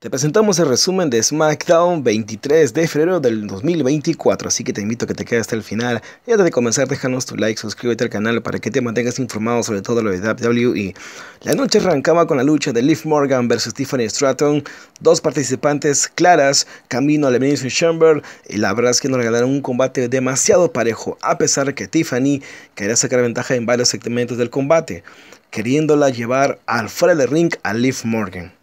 Te presentamos el resumen de SmackDown 23 de febrero del 2024, así que te invito a que te quedes hasta el final. Y antes de comenzar, déjanos tu like, suscríbete al canal para que te mantengas informado sobre todo lo de WWE. La noche arrancaba con la lucha de Liv Morgan versus Tiffany Stratton, dos participantes claras, camino a la Chamber, y la verdad es que nos regalaron un combate demasiado parejo, a pesar que Tiffany quería sacar ventaja en varios segmentos del combate, queriéndola llevar al fuera del ring a Liv Morgan.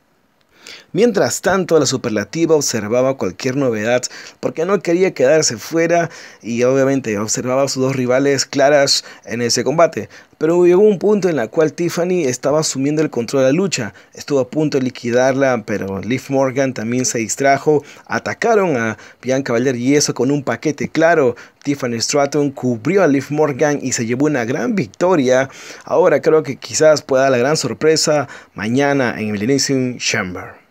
Mientras tanto, la superlativa observaba cualquier novedad porque no quería quedarse fuera y obviamente observaba a sus dos rivales claras en ese combate. Pero llegó un punto en el cual Tiffany estaba asumiendo el control de la lucha. Estuvo a punto de liquidarla, pero Liv Morgan también se distrajo. Atacaron a Bianca Valer y eso con un paquete claro. Tiffany Stratton cubrió a Liv Morgan y se llevó una gran victoria. Ahora creo que quizás pueda dar la gran sorpresa mañana en Elimination Chamber.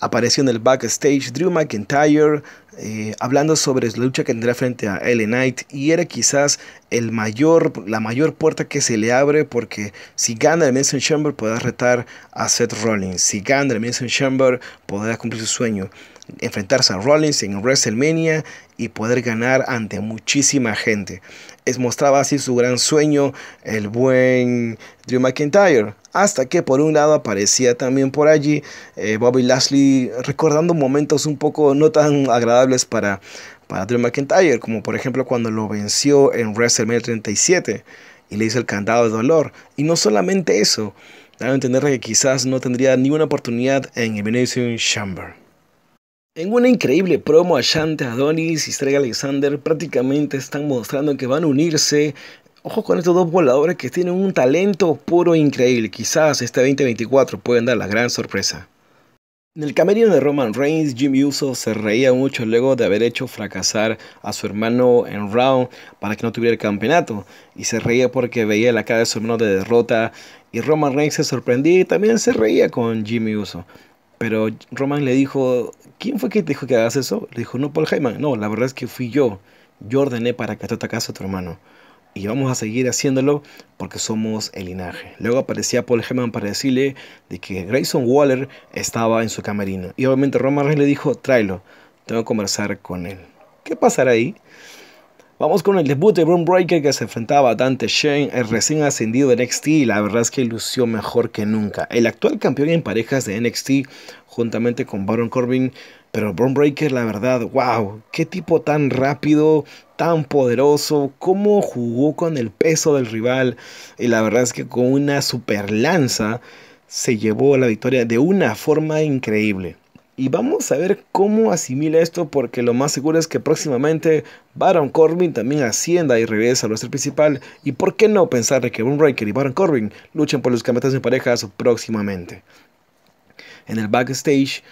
Apareció en el backstage Drew McIntyre, eh, hablando sobre la lucha que tendrá frente a L. Knight y era quizás el mayor, la mayor puerta que se le abre porque si gana el Mason Chamber podrá retar a Seth Rollins, si gana el Mason Chamber podrá cumplir su sueño enfrentarse a Rollins en WrestleMania y poder ganar ante muchísima gente. Es mostraba así su gran sueño el buen Drew McIntyre. Hasta que por un lado aparecía también por allí eh, Bobby Lashley recordando momentos un poco no tan agradables para, para Drew McIntyre, como por ejemplo cuando lo venció en WrestleMania 37 y le hizo el candado de dolor. Y no solamente eso, Hay a entender que quizás no tendría ninguna oportunidad en Elimination Chamber. En una increíble promo, Ashante Adonis y Strega Alexander prácticamente están mostrando que van a unirse. Ojo con estos dos voladores que tienen un talento puro e increíble. Quizás este 2024 pueden dar la gran sorpresa. En el camerino de Roman Reigns, Jimmy Uso se reía mucho luego de haber hecho fracasar a su hermano en round para que no tuviera el campeonato. Y se reía porque veía la cara de su hermano de derrota. Y Roman Reigns se sorprendía y también se reía con Jimmy Uso. Pero Roman le dijo, ¿quién fue que te dijo que hagas eso? Le dijo, no, Paul Heyman. No, la verdad es que fui yo. Yo ordené para que te atacas a tu hermano y vamos a seguir haciéndolo porque somos el linaje. Luego aparecía Paul Heyman para decirle de que Grayson Waller estaba en su camerino. Y obviamente Roman Reigns le dijo, tráelo, tengo que conversar con él. ¿Qué pasará ahí? Vamos con el debut de Braun Breaker que se enfrentaba a Dante Shane, el recién ascendido de NXT, y la verdad es que lució mejor que nunca. El actual campeón en parejas de NXT, juntamente con Baron Corbin, pero Bron Breaker, la verdad, wow, qué tipo tan rápido, tan poderoso, cómo jugó con el peso del rival. Y la verdad es que con una super lanza se llevó la victoria de una forma increíble. Y vamos a ver cómo asimila esto porque lo más seguro es que próximamente Baron Corbin también ascienda y regresa al nuestro principal. Y por qué no pensar que Bron Breaker y Baron Corbin luchen por los campeonatos de parejas próximamente. En el backstage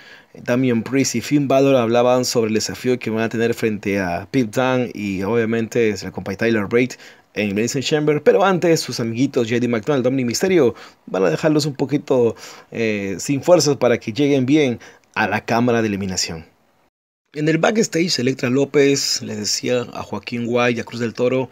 Damian Priest y Finn Balor hablaban sobre el desafío que van a tener frente a Pete Dunne y obviamente se la Tyler Bate en Madison Chamber, pero antes sus amiguitos JD McDonald, Dominic Misterio van a dejarlos un poquito eh, sin fuerzas para que lleguen bien a la cámara de eliminación. En el backstage, Electra López le decía a Joaquín Guay y a Cruz del Toro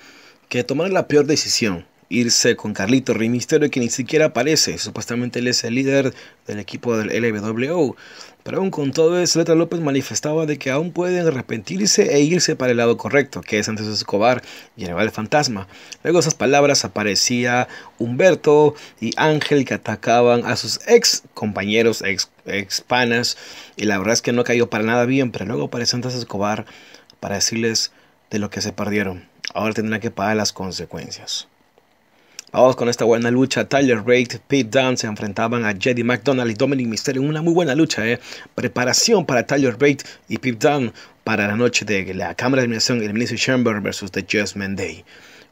que tomar la peor decisión, irse con Carlito Rey que ni siquiera aparece. Supuestamente él es el líder del equipo del LWO. Pero aún con todo eso, Letra López manifestaba de que aún pueden arrepentirse e irse para el lado correcto, que es antes Escobar y el fantasma. Luego esas palabras aparecía Humberto y Ángel que atacaban a sus ex compañeros, ex, panas, y la verdad es que no cayó para nada bien, pero luego aparece antes Escobar para decirles de lo que se perdieron. Ahora tendrán que pagar las consecuencias con esta buena lucha. Tyler y Pete Dunne se enfrentaban a Jedi McDonald y Dominic Mysterio en una muy buena lucha. Eh. Preparación para Tyler Bate y Pete Dunne para la noche de la Cámara de Eliminación ministro Chamber versus The Judgment Day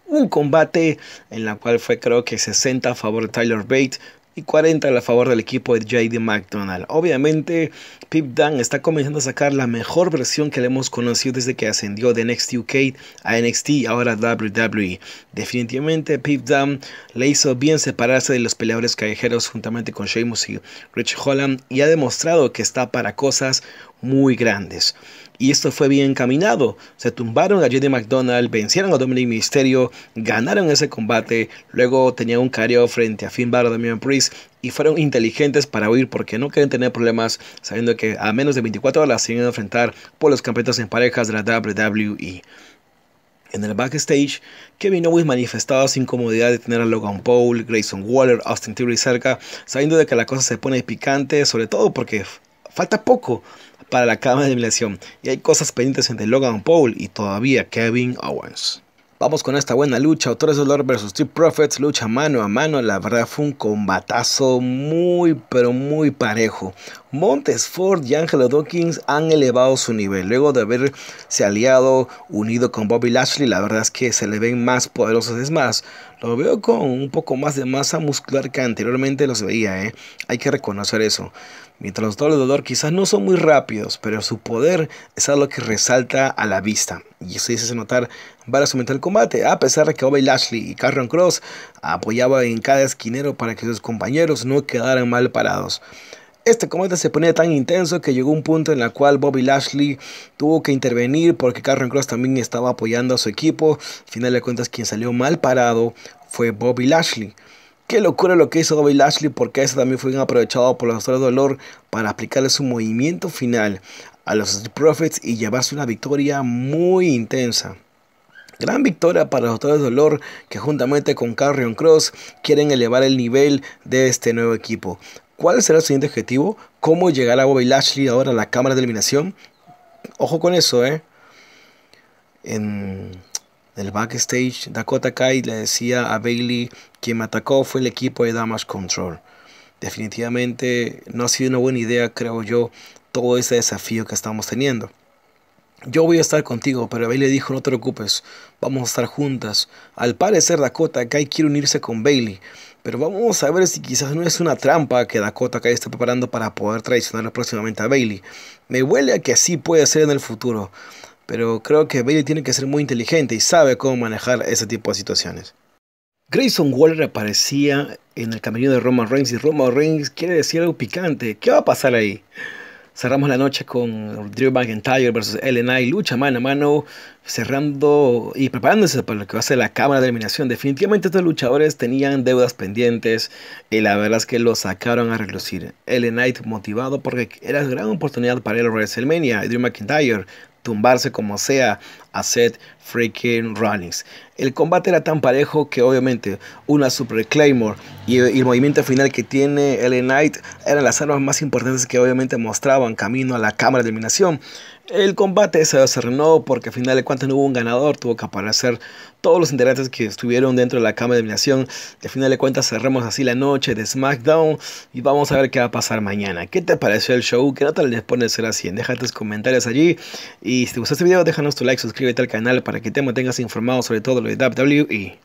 un combate en la cual fue creo que 60 a favor de Tyler Bate, y 40 a favor del equipo de JD McDonald. Obviamente, Pip Dunn está comenzando a sacar la mejor versión que le hemos conocido desde que ascendió de NXT UK a NXT, ahora WWE. Definitivamente, Pip Dunn le hizo bien separarse de los peleadores callejeros juntamente con Sheamus y Rich Holland y ha demostrado que está para cosas muy grandes y esto fue bien caminado, Se tumbaron a JD McDonald, vencieron a Dominic Mysterio, ganaron ese combate, luego tenían un cario frente a Finn Balor, Damian Priest y fueron inteligentes para huir porque no querían tener problemas sabiendo que a menos de 24 horas se iban a enfrentar por los campeonatos en parejas de la WWE. En el backstage, Kevin Owens manifestaba su incomodidad de tener a Logan Paul, Grayson Waller, Austin Theory cerca, sabiendo de que la cosa se pone picante, sobre todo porque falta poco para la Cámara de Eliminación. Y hay cosas pendientes entre Logan Paul y todavía Kevin Owens. Vamos con esta buena lucha, Autores de Dolor versus Street Profits, lucha mano a mano, la verdad fue un combatazo muy pero muy parejo. Montes Ford y Angelo Dawkins han elevado su nivel, luego de haberse aliado, unido con Bobby Lashley, la verdad es que se le ven más poderosos, es más, lo veo con un poco más de masa muscular que anteriormente los veía, ¿eh? hay que reconocer eso. Mientras los dobles de dolor quizás no son muy rápidos, pero su poder es algo que resalta a la vista y se dice notar a aumentó el combate, a pesar de que Bobby Lashley y Carron Cross apoyaban en cada esquinero para que sus compañeros no quedaran mal parados. Este combate se ponía tan intenso que llegó un punto en el cual Bobby Lashley tuvo que intervenir porque Carron Cross también estaba apoyando a su equipo. Al final de cuentas, quien salió mal parado fue Bobby Lashley. Qué locura lo que hizo Bobby Lashley porque ese también fue aprovechado por los de Dolor para aplicarle su movimiento final a los Profits y llevarse una victoria muy intensa. Gran victoria para los Autores de Dolor que juntamente con Carrion Cross quieren elevar el nivel de este nuevo equipo. ¿Cuál será el siguiente objetivo? ¿Cómo llegará Bobby Lashley ahora a la cámara de eliminación? Ojo con eso, ¿eh? En el backstage, Dakota Kai le decía a Bailey quien me atacó fue el equipo de Damas Control. Definitivamente no ha sido una buena idea, creo yo, todo ese desafío que estamos teniendo yo voy a estar contigo, pero Bailey dijo, no te preocupes, vamos a estar juntas. Al parecer Dakota Kai quiere unirse con Bailey, pero vamos a ver si quizás no es una trampa que Dakota Kai está preparando para poder traicionar próximamente a Bailey. Me huele a que así puede ser en el futuro, pero creo que Bailey tiene que ser muy inteligente y sabe cómo manejar ese tipo de situaciones. Grayson Waller aparecía en el camino de Roman Reigns y Roman Reigns quiere decir algo picante. ¿Qué va a pasar ahí? Cerramos la noche con Drew McIntyre versus Knight. lucha mano a mano, cerrando y preparándose para lo que va a ser la cámara de eliminación. Definitivamente estos luchadores tenían deudas pendientes y la verdad es que lo sacaron a relucir. Knight motivado porque era gran oportunidad para el WrestleMania y Drew McIntyre tumbarse como sea a Seth freaking Runnings, El combate era tan parejo que obviamente una Super Claymore y, el movimiento final que tiene el Knight eran las armas más importantes que obviamente mostraban camino a la cámara de eliminación. El combate se desarrolló porque al final de cuentas no hubo un ganador, tuvo que aparecer todos los integrantes que estuvieron dentro de la cámara de eliminación. Al final de cuentas cerramos así la noche de SmackDown y vamos a ver qué va a pasar mañana. ¿Qué te pareció el show? ¿Qué nota le pones ser así? Deja tus comentarios allí y si te gustó este video déjanos tu like, suscríbete al canal para para que te mantengas informado sobre todo lo de WWE.